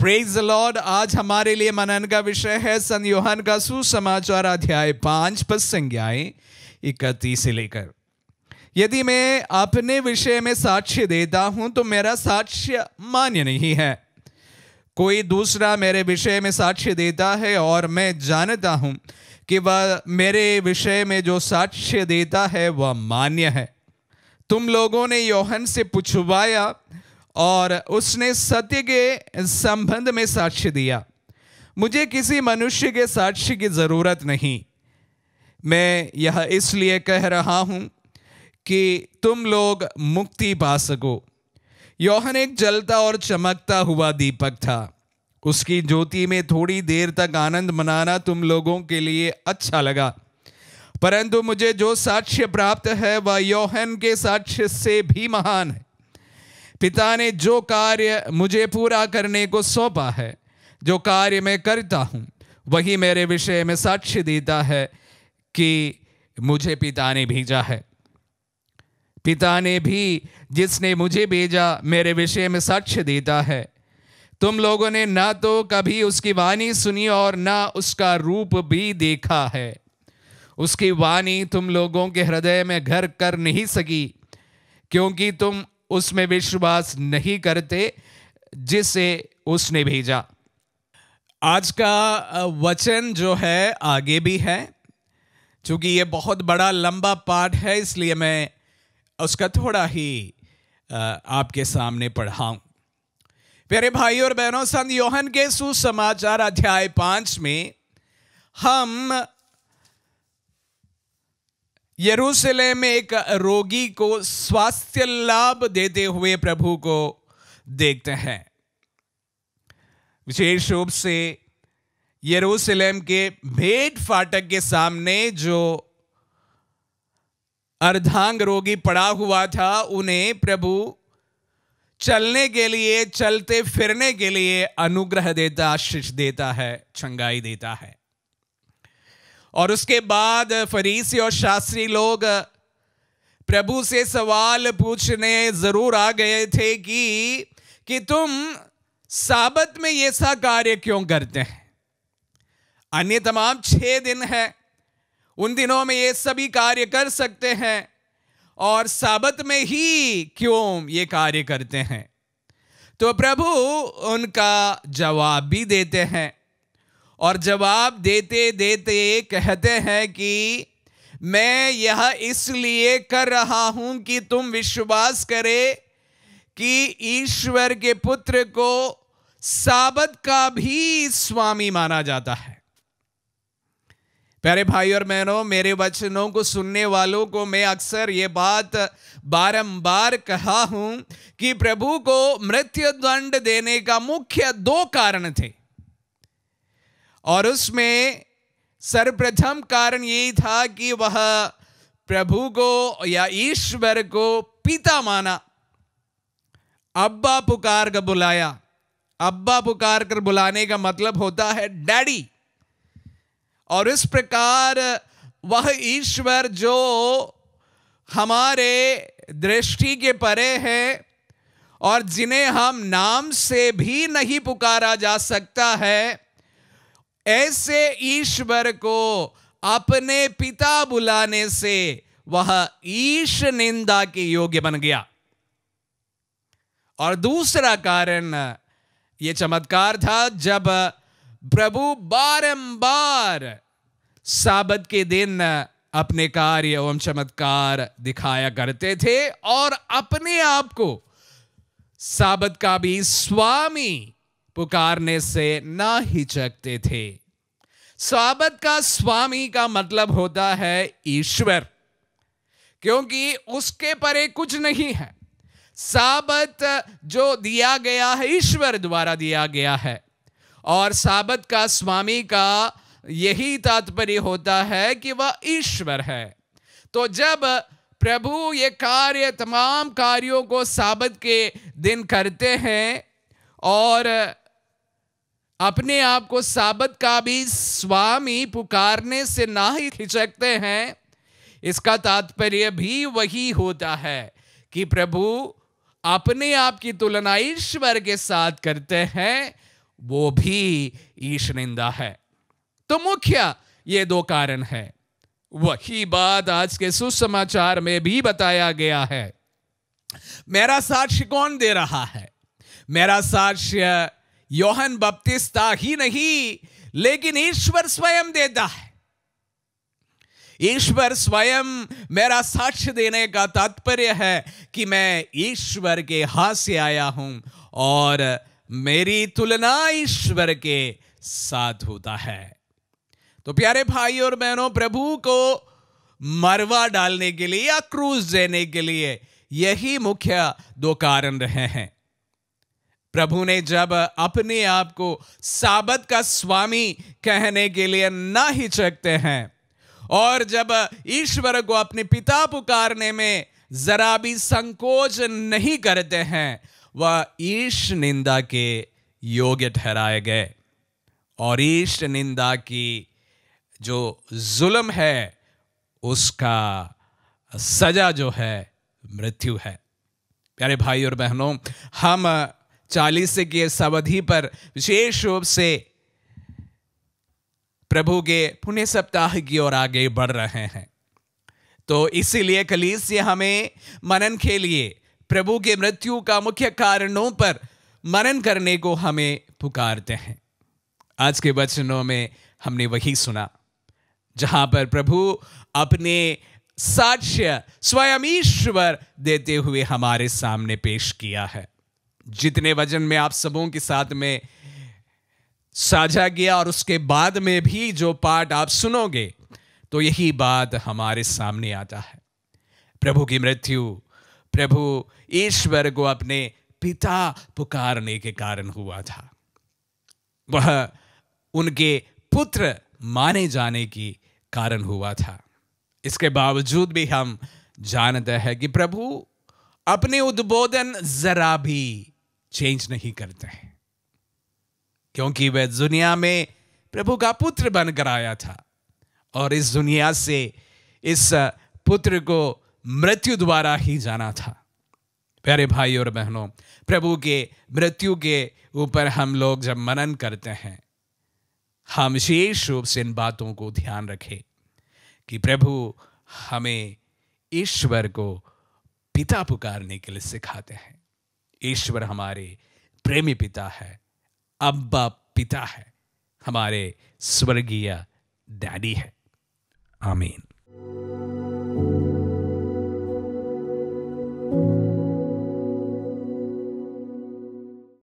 praise Lord आज हमारे लिए मनन का विषय है सन योहन का सुसमाचार अध्याय पांच पद संज्ञाए इकतीस से लेकर यदि मैं अपने विषय में साक्ष्य देता हूं तो मेरा साक्ष्य मान्य नहीं है कोई दूसरा मेरे विषय में साक्ष्य देता है और मैं जानता हूं कि वह मेरे विषय में जो साक्ष्य देता है वह मान्य है तुम लोगों ने योहन से पुछवाया और उसने सत्य के संबंध में साक्ष्य दिया मुझे किसी मनुष्य के साक्ष्य की ज़रूरत नहीं मैं यह इसलिए कह रहा हूँ कि तुम लोग मुक्ति पा सको यौहन एक जलता और चमकता हुआ दीपक था उसकी ज्योति में थोड़ी देर तक आनंद मनाना तुम लोगों के लिए अच्छा लगा परंतु मुझे जो साक्ष्य प्राप्त है वह यौहन के साक्ष्य से भी महान है पिता ने जो कार्य मुझे पूरा करने को सौंपा है जो कार्य मैं करता हूँ वही मेरे विषय में साक्ष्य देता है कि मुझे पिता ने भेजा है पिता ने भी जिसने मुझे भेजा मेरे विषय में साक्ष्य देता है तुम लोगों ने ना तो कभी उसकी वाणी सुनी और ना उसका रूप भी देखा है उसकी वाणी तुम लोगों के हृदय में घर कर नहीं सकी क्योंकि तुम उसमें विश्वास नहीं करते जिसे उसने भेजा आज का वचन जो है आगे भी है क्योंकि ये बहुत बड़ा लंबा पाठ है इसलिए मैं उसका थोड़ा ही आपके सामने पढ़ाऊं प्यारे भाई और बहनों संत योहन के सुसमाचार अध्याय पांच में हम यरूशलेम में एक रोगी को स्वास्थ्य लाभ देते हुए प्रभु को देखते हैं विशेष रूप से यरूशलेम के भेद फाटक के सामने जो अर्धांग रोगी पड़ा हुआ था उन्हें प्रभु चलने के लिए चलते फिरने के लिए अनुग्रह देता आशीष देता है चंगाई देता है और उसके बाद फरीसी और शास्त्री लोग प्रभु से सवाल पूछने ज़रूर आ गए थे कि कि तुम साबत में ये सा कार्य क्यों करते हैं अन्य तमाम छः दिन हैं उन दिनों में ये सभी कार्य कर सकते हैं और साबत में ही क्यों ये कार्य करते हैं तो प्रभु उनका जवाब भी देते हैं और जवाब देते देते कहते हैं कि मैं यह इसलिए कर रहा हूं कि तुम विश्वास करे कि ईश्वर के पुत्र को साबत का भी स्वामी माना जाता है प्यारे भाई और बहनों मेरे वचनों को सुनने वालों को मैं अक्सर ये बात बारंबार कहा हूं कि प्रभु को मृत्यु दंड देने का मुख्य दो कारण थे और उसमें सर्वप्रथम कारण यही था कि वह प्रभु को या ईश्वर को पिता माना अब्बा पुकार कर बुलाया अब्बा पुकार कर बुलाने का मतलब होता है डैडी और इस प्रकार वह ईश्वर जो हमारे दृष्टि के परे है और जिन्हें हम नाम से भी नहीं पुकारा जा सकता है ऐसे ईश्वर को अपने पिता बुलाने से वह ईश निंदा के योग्य बन गया और दूसरा कारण यह चमत्कार था जब प्रभु बारंबार साबत के दिन अपने कार्य एवं चमत्कार दिखाया करते थे और अपने आप को साबत का भी स्वामी पुकारने से ना हिचकते थे स्वाबत का स्वामी का मतलब होता है ईश्वर क्योंकि उसके परे कुछ नहीं है साबत जो दिया गया है ईश्वर द्वारा दिया गया है और साबत का स्वामी का यही तात्पर्य होता है कि वह ईश्वर है तो जब प्रभु ये कार्य तमाम कार्यों को साबत के दिन करते हैं और अपने आप को साबत का भी स्वामी पुकारने से ना ही खिचकते हैं इसका तात्पर्य भी वही होता है कि प्रभु अपने आप की तुलना ईश्वर के साथ करते हैं वो भी ईश निंदा है तो मुख्य ये दो कारण है वही बात आज के सुसमाचार में भी बताया गया है मेरा साक्षी कौन दे रहा है मेरा साक्ष्य योहन बपतिस्ता ही नहीं लेकिन ईश्वर स्वयं देता है ईश्वर स्वयं मेरा साक्ष्य देने का तात्पर्य है कि मैं ईश्वर के हाथ से आया हूं और मेरी तुलना ईश्वर के साथ होता है तो प्यारे भाई और बहनों प्रभु को मरवा डालने के लिए या क्रूज देने के लिए यही मुख्य दो कारण रहे हैं प्रभु ने जब अपने आप को साबत का स्वामी कहने के लिए ना हिचकते हैं और जब ईश्वर को अपने पिता पुकारने में जरा भी संकोच नहीं करते हैं वह ईश निंदा के योग्य ठहराए गए और ईश निंदा की जो जुल्म है उसका सजा जो है मृत्यु है प्यारे भाई और बहनों हम चालीस की इस अवधि पर विशेष रूप से प्रभु के पुण्य सप्ताह की ओर आगे बढ़ रहे हैं तो इसीलिए कलीस हमें मनन के लिए प्रभु के मृत्यु का मुख्य कारणों पर मनन करने को हमें पुकारते हैं आज के वचनों में हमने वही सुना जहां पर प्रभु अपने साक्ष्य स्वयं ईश्वर देते हुए हमारे सामने पेश किया है जितने वजन में आप सबों के साथ में साझा किया और उसके बाद में भी जो पाठ आप सुनोगे तो यही बात हमारे सामने आता है प्रभु की मृत्यु प्रभु ईश्वर को अपने पिता पुकारने के कारण हुआ था वह उनके पुत्र माने जाने की कारण हुआ था इसके बावजूद भी हम जानते हैं कि प्रभु अपने उद्बोधन जरा भी चेंज नहीं करते हैं क्योंकि वह दुनिया में प्रभु का पुत्र बनकर आया था और इस दुनिया से इस पुत्र को मृत्यु द्वारा ही जाना था प्यारे भाई और बहनों प्रभु के मृत्यु के ऊपर हम लोग जब मनन करते हैं हम विशेष रूप से इन बातों को ध्यान रखें कि प्रभु हमें ईश्वर को पिता पुकारने के लिए सिखाते हैं ईश्वर हमारे प्रेमी पिता है अब्बा पिता है हमारे स्वर्गीय डैडी है आमीन